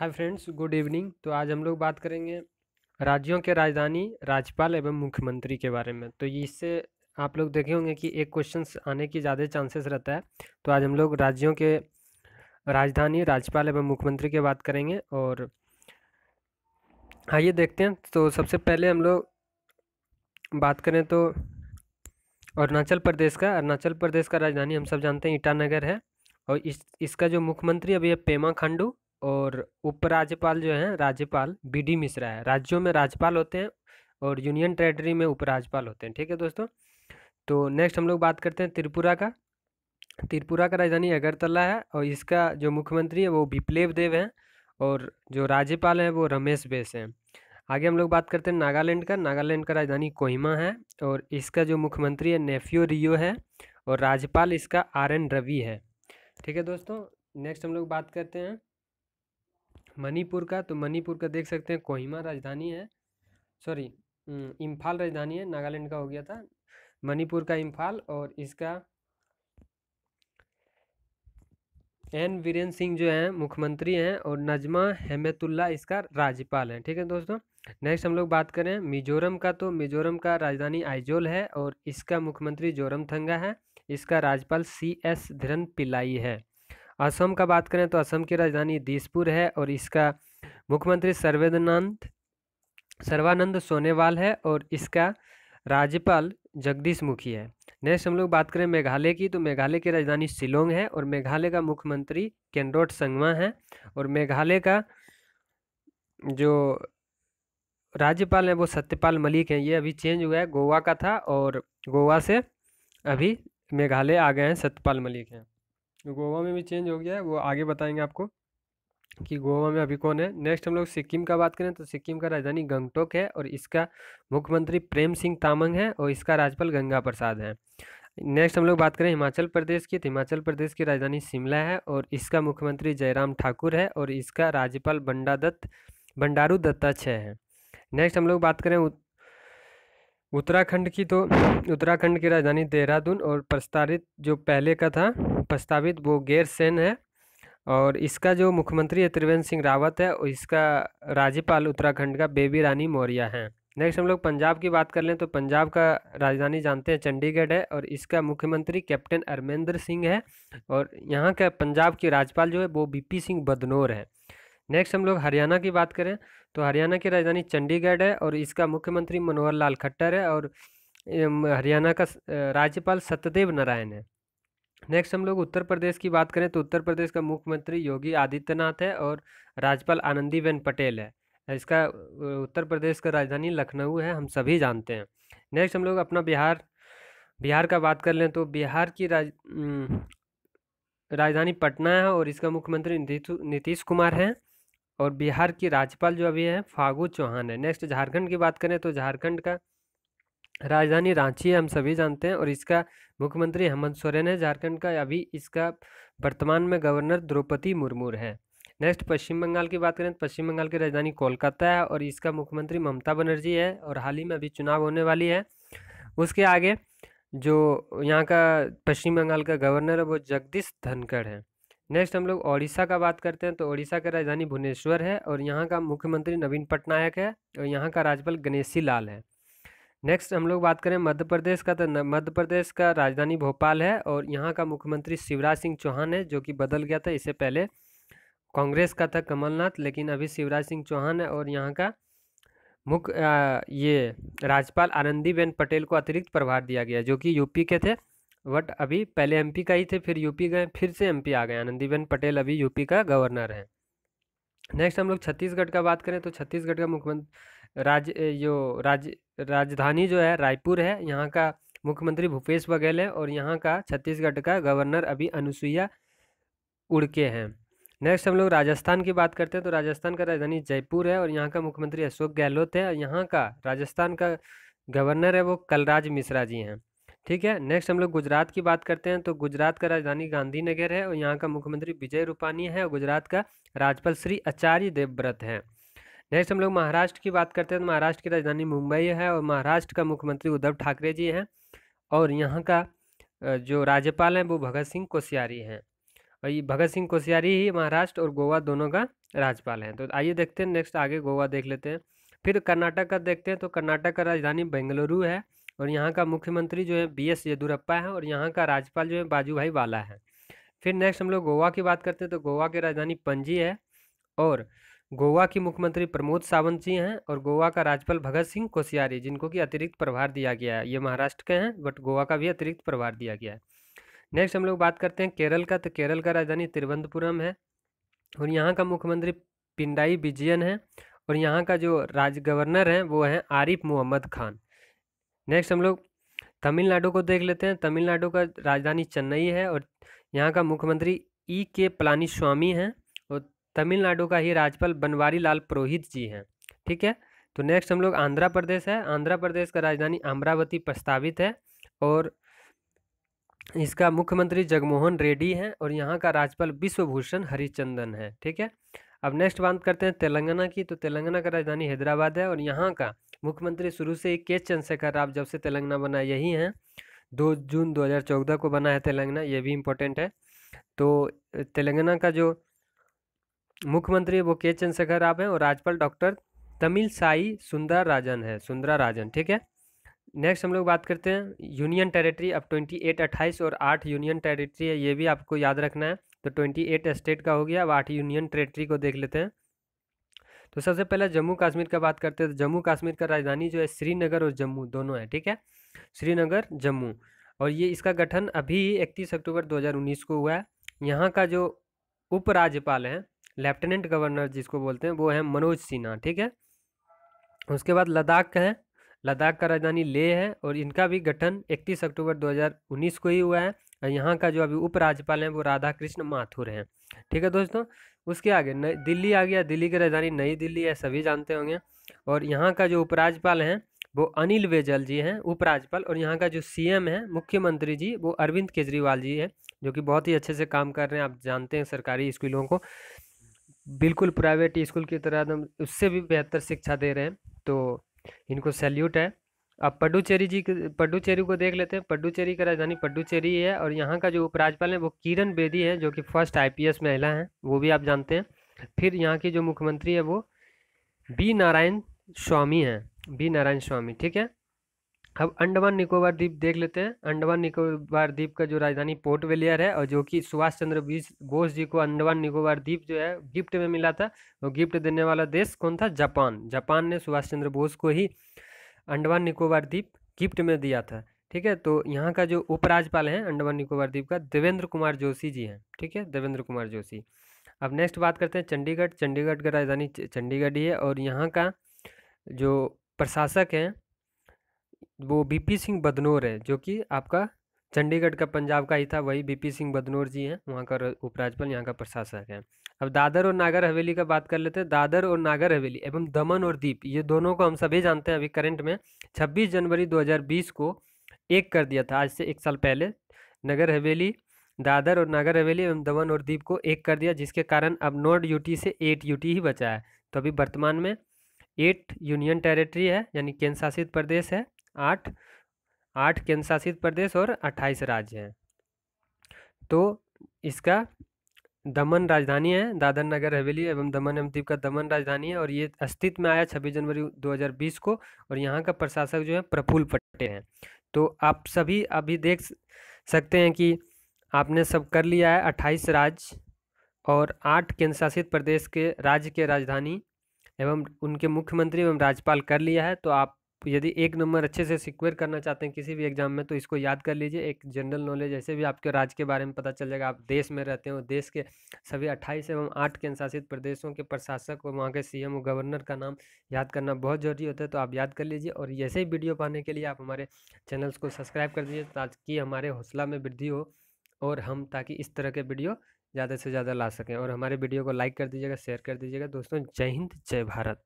hi friends good evening तो आज हम लोग बात करेंगे राज्यों के राजधानी राज्यपाल एवं मुख्यमंत्री के बारे में तो इससे आप लोग देखे होंगे कि एक क्वेश्चन आने की ज़्यादा चांसेस रहता है तो आज हम लोग राज्यों के राजधानी राज्यपाल एवं मुख्यमंत्री के बात करेंगे और आइए देखते हैं तो सबसे पहले हम लोग बात करें तो अरुणाचल प्रदेश का अरुणाचल प्रदेश का राजधानी हम सब जानते हैं ईटानगर है और इस इसका जो मुख्यमंत्री अभी है पेमा खांडू और उपराज्यपाल जो है राज्यपाल बी डी मिश्रा है राज्यों में राज्यपाल होते हैं और यूनियन टेरेटरी में उपराज्यपाल होते हैं ठीक है दोस्तों तो नेक्स्ट हम लोग बात करते हैं त्रिपुरा का त्रिपुरा का राजधानी अगरतला है और इसका जो मुख्यमंत्री है वो विप्लेव देव हैं और जो राज्यपाल हैं वो रमेश बेस हैं आगे हम लोग बात करते हैं नागालैंड का नागालैंड का राजधानी कोहिमा है और इसका जो मुख्यमंत्री है नेफियो रियो है और राज्यपाल इसका आर एन रवि है ठीक है दोस्तों नेक्स्ट हम लोग बात करते हैं मणिपुर का तो मणिपुर का देख सकते हैं कोहिमा राजधानी है सॉरी इम्फाल राजधानी है नागालैंड का हो गया था मणिपुर का इम्फाल और इसका एन वीरेंद्र सिंह जो है मुख्यमंत्री हैं और नजमा हेमतुल्ला इसका राज्यपाल हैं ठीक है दोस्तों नेक्स्ट हम लोग बात करें मिजोरम का तो मिजोरम का राजधानी आइजोल है और इसका मुख्यमंत्री जोरम थंगा है इसका राज्यपाल सी एस धरन पिलाई है असम का बात करें तो असम की राजधानी दिसपुर है और इसका मुख्यमंत्री सर्वेदानंद सर्वानंद सोनेवाल है और इसका राज्यपाल जगदीश मुखी है नेक्स्ट हम लोग बात करें मेघालय की तो मेघालय की राजधानी शिलोंग है और मेघालय का मुख्यमंत्री केनरोट संगमा है और मेघालय का जो राज्यपाल है वो सत्यपाल मलिक हैं ये अभी चेंज हुआ है गोवा का था और गोवा से अभी मेघालय आ गए हैं सत्यपाल मलिक हैं गोवा में भी चेंज हो गया है वो आगे बताएंगे आपको कि गोवा में अभी कौन है नेक्स्ट हम लोग सिक्किम का बात करें तो सिक्किम का राजधानी गंगटोक है और इसका मुख्यमंत्री प्रेम सिंह तामंग है और इसका राज्यपाल गंगा प्रसाद है नेक्स्ट हम लोग बात करें हिमाचल प्रदेश की तो हिमाचल प्रदेश की राजधानी शिमला है और इसका मुख्यमंत्री जयराम ठाकुर है और इसका राज्यपाल बंडा दत्त बंडारू दत्ताक्षय है नेक्स्ट हम लोग बात करें उत्तराखंड की तो उत्तराखंड की राजधानी देहरादून और प्रस्तावित जो पहले का था प्रस्तावित वो गैर है और इसका जो मुख्यमंत्री है त्रिवेंद्र सिंह रावत है और इसका राज्यपाल उत्तराखंड का बेबी रानी मौर्या है नेक्स्ट हम लोग पंजाब की बात कर लें तो पंजाब का राजधानी जानते हैं चंडीगढ़ है और इसका मुख्यमंत्री कैप्टन अरमेंद्र सिंह है और यहाँ का पंजाब की राज्यपाल जो है वो बीपी सिंह बदनौर है नेक्स्ट हम लोग हरियाणा की बात करें तो हरियाणा की राजधानी चंडीगढ़ है और इसका मुख्यमंत्री मनोहर लाल खट्टर है और हरियाणा का राज्यपाल सत्यदेव नारायण है नेक्स्ट हम लोग उत्तर प्रदेश की बात करें तो उत्तर प्रदेश का मुख्यमंत्री योगी आदित्यनाथ है और राज्यपाल आनंदीबेन पटेल है इसका उत्तर प्रदेश का राजधानी लखनऊ है हम सभी जानते हैं नेक्स्ट हम लोग अपना बिहार बिहार का बात कर लें तो बिहार की राज राजधानी पटना है और इसका मुख्यमंत्री नीतीश कुमार हैं और बिहार की राज्यपाल जो अभी हैं फागू चौहान है नेक्स्ट झारखंड की बात करें तो झारखंड का राजधानी रांची है हम सभी जानते हैं और इसका मुख्यमंत्री हेमंत सोरेन है झारखंड का अभी इसका वर्तमान में गवर्नर द्रौपदी मुर्मू है नेक्स्ट पश्चिम बंगाल की बात करें तो पश्चिम बंगाल की राजधानी कोलकाता है और इसका मुख्यमंत्री ममता बनर्जी है और हाल ही में अभी चुनाव होने वाली है उसके आगे जो यहाँ का पश्चिम बंगाल का गवर्नर है वो जगदीश धनखड़ है नेक्स्ट हम लोग ओडिशा का बात करते हैं तो ओडिशा की राजधानी भुवनेश्वर है और यहाँ का मुख्यमंत्री नवीन पटनायक है और यहाँ का राज्यपाल गणेशी लाल है नेक्स्ट हम लोग बात करें मध्य प्रदेश का तो मध्य प्रदेश का राजधानी भोपाल है और यहाँ का मुख्यमंत्री शिवराज सिंह चौहान है जो कि बदल गया था इससे पहले कांग्रेस का था कमलनाथ लेकिन अभी शिवराज सिंह चौहान है और यहाँ का मुख्य ये राज्यपाल आनंदीबेन पटेल को अतिरिक्त प्रभार दिया गया जो कि यूपी के थे बट अभी पहले एमपी का ही थे फिर यूपी गए फिर से एमपी आ गए आनंदीबेन पटेल अभी यूपी का गवर्नर हैं नेक्स्ट हम लोग छत्तीसगढ़ का बात करें तो छत्तीसगढ़ का मुख्यमंत्री राज्य जो राज्य राजधानी जो है रायपुर है यहाँ का मुख्यमंत्री भूपेश बघेल है और यहाँ का छत्तीसगढ़ का गवर्नर अभी अनुसुईया उड़के हैं नेक्स्ट हम लोग राजस्थान की बात करते हैं तो राजस्थान का राजधानी जयपुर है और यहाँ का मुख्यमंत्री अशोक गहलोत है और यहाँ का राजस्थान का गवर्नर है वो कलराज मिश्रा जी हैं ठीक है नेक्स्ट हम लोग गुजरात की बात करते हैं तो गुजरात का राजधानी गांधीनगर है और यहाँ का मुख्यमंत्री विजय रूपानी है और गुजरात का राज्यपाल श्री आचार्य देवव्रत हैं नेक्स्ट हम लोग महाराष्ट्र की बात करते हैं तो महाराष्ट्र की राजधानी मुंबई है और महाराष्ट्र का मुख्यमंत्री उद्धव ठाकरे जी हैं और यहाँ का जो राज्यपाल हैं वो भगत सिंह कोश्यारी हैं और ये भगत सिंह कोश्यारी ही महाराष्ट्र और गोवा दोनों का राज्यपाल हैं तो आइए देखते हैं नेक्स्ट आगे गोवा देख लेते हैं फिर कर्नाटक का देखते हैं तो कर्नाटक का राजधानी बेंगलुरु है और यहाँ का मुख्यमंत्री जो है बी एस येदुरप्पा है और यहाँ का राज्यपाल जो है बाजूभाई वाला है फिर नेक्स्ट हम लोग गोवा की बात करते हैं तो गोवा की राजधानी पणजी है और गोवा की मुख्यमंत्री प्रमोद सावंत जी हैं और गोवा का राज्यपाल भगत सिंह कोश्यारी जिनको कि अतिरिक्त प्रभार दिया गया है ये महाराष्ट्र के हैं बट गोवा का भी अतिरिक्त प्रभार दिया गया है नेक्स्ट हम लोग बात करते हैं केरल का तो केरल का राजधानी तिरुवनंतपुरम है और यहाँ का मुख्यमंत्री पिंडाई विजयन है और यहाँ का जो राज गवर्नर हैं वो हैं आरिफ मोहम्मद खान नेक्स्ट हम लोग तमिलनाडु को देख लेते हैं तमिलनाडु का राजधानी चेन्नई है और यहाँ का मुख्यमंत्री ई के पलानी स्वामी हैं तमिलनाडु का ही राज्यपाल बनवारी लाल पुरोहित जी हैं ठीक है तो नेक्स्ट हम लोग आंध्र प्रदेश है आंध्र प्रदेश का राजधानी अमरावती प्रस्तावित है और इसका मुख्यमंत्री जगमोहन रेड्डी हैं और यहाँ का राज्यपाल विश्वभूषण हरिचंदन है ठीक है अब नेक्स्ट बात करते हैं तेलंगाना की तो तेलंगाना का राजधानी हैदराबाद है और यहाँ का मुख्यमंत्री शुरू से ही के चंद्रशेखर राव जब से तेलंगाना बना यही हैं दो जून 2014 को बना है तेलंगाना ये भी इम्पोर्टेंट है तो तेलंगाना का जो मुख्यमंत्री वो के चंद्रशेखर राव हैं और राज्यपाल डॉक्टर तमिल साई सुंदर राजन है सुंदरा राजन ठीक है नेक्स्ट हम लोग बात करते हैं यूनियन टेरिटरी अब ट्वेंटी एट अट्ठाईस और आठ यूनियन टेरिटरी है ये भी आपको याद रखना है तो ट्वेंटी एट स्टेट का हो गया अब आठ यूनियन टेरिटरी को देख लेते हैं तो सबसे पहले जम्मू कश्मीर का बात करते हैं तो जम्मू कश्मीर का राजधानी जो है श्रीनगर और जम्मू दोनों है ठीक है श्रीनगर जम्मू और ये इसका गठन अभी इकतीस अक्टूबर दो को हुआ है यहाँ का जो उपराज्यपाल हैं लेफ्टिनेंट गवर्नर जिसको बोलते हैं वो है मनोज सिन्हा ठीक है उसके बाद लद्दाख का है लद्दाख का राजधानी लेह है और इनका भी गठन 31 अक्टूबर 2019 को ही हुआ है और यहाँ का जो अभी उपराज्यपाल हैं वो राधा कृष्ण माथुर हैं ठीक है दोस्तों उसके आगे दिल्ली आ गया दिल्ली की राजधानी नई दिल्ली है सभी जानते होंगे और यहाँ का जो उपराज्यपाल हैं वो अनिल बैजल जी हैं उपराज्यपाल और यहाँ का जो सी है मुख्यमंत्री जी वो अरविंद केजरीवाल जी हैं जो कि बहुत ही अच्छे से काम कर रहे हैं आप जानते हैं सरकारी स्कूलों को बिल्कुल प्राइवेट स्कूल की तरह एकदम उससे भी बेहतर शिक्षा दे रहे हैं तो इनको सैल्यूट है अब पडुचेरी जी पडुचेरी को देख लेते हैं पडुचेरी का राजधानी पडुचेरी है और यहाँ का जो उपराज्यपाल है वो किरण बेदी है जो कि फर्स्ट आईपीएस महिला हैं वो भी आप जानते हैं फिर यहाँ की जो मुख्यमंत्री है वो बी नारायण स्वामी हैं बी नारायण स्वामी ठीक है अब अंडमान निकोबार द्वीप देख लेते हैं अंडमान निकोबार द्वीप का जो राजधानी पोर्ट वेलियर है और जो कि सुभाष चंद्र बीस बोस जी को अंडमान निकोबार द्वीप जो है गिफ्ट में मिला था वो गिफ्ट देने वाला देश कौन था जापान जापान ने सुभाष चंद्र बोस को ही अंडमान निकोबार द्वीप गिफ्ट में दिया था ठीक है तो यहाँ का जो उपराज्यपाल है अंडमान निकोबार द्वीप का देवेंद्र कुमार जोशी जी हैं ठीक है देवेंद्र कुमार जोशी अब नेक्स्ट बात करते हैं चंडीगढ़ चंडीगढ़ का राजधानी चंडीगढ़ ही है और यहाँ का जो प्रशासक हैं वो बीपी सिंह बदनौर है जो कि आपका चंडीगढ़ का पंजाब का ही था वही बीपी सिंह बदनौर जी हैं वहाँ का उपराज्यपाल यहाँ का प्रशासक है अब दादर और नागर हवेली का बात कर लेते हैं दादर और नागर हवेली एवं दमन और दीप ये दोनों को हम सभी जानते हैं अभी करंट में 26 जनवरी 2020 को एक कर दिया था आज से एक साल पहले नगर हवेली दादर और नागर हवेली एवं दमन और दीप को एक कर दिया जिसके कारण अब नॉर्थ यूटी से एट यूटी ही बचा है तो अभी वर्तमान में एट यूनियन टेरिटरी है यानी केंद्र शासित प्रदेश है आठ आठ केंद्र शासित प्रदेश और अट्ठाईस राज्य हैं तो इसका दमन राजधानी है दादर नगर हवेली एवं दमन एवं द्वीप का दमन राजधानी है और ये अस्तित्व में आया 26 जनवरी 2020 को और यहाँ का प्रशासक जो है प्रफुल्ल पट्टे हैं तो आप सभी अभी देख सकते हैं कि आपने सब कर लिया है अट्ठाईस राज्य और आठ केंद्र शासित प्रदेश के राज्य के राजधानी एवं उनके मुख्यमंत्री एवं राज्यपाल कर लिया है तो आप यदि एक नंबर अच्छे से सिक्वेयर करना चाहते हैं किसी भी एग्जाम में तो इसको याद कर लीजिए एक जनरल नॉलेज ऐसे भी आपके राज्य के बारे में पता चल जाएगा आप देश में रहते हो देश के सभी अट्ठाईस एवं आठ केंद्रशासित प्रदेशों के प्रशासक और वहाँ के सीएम और गवर्नर का नाम याद करना बहुत जरूरी होता है तो आप याद कर लीजिए और ऐसे ही वीडियो पाने के लिए आप हमारे चैनल्स को सब्सक्राइब कर दीजिए ताकि हमारे हौसला में वृद्धि हो और हम ताकि इस तरह के वीडियो ज़्यादा से ज़्यादा ला सकें और हमारे वीडियो को लाइक कर दीजिएगा शेयर कर दीजिएगा दोस्तों जय हिंद जय भारत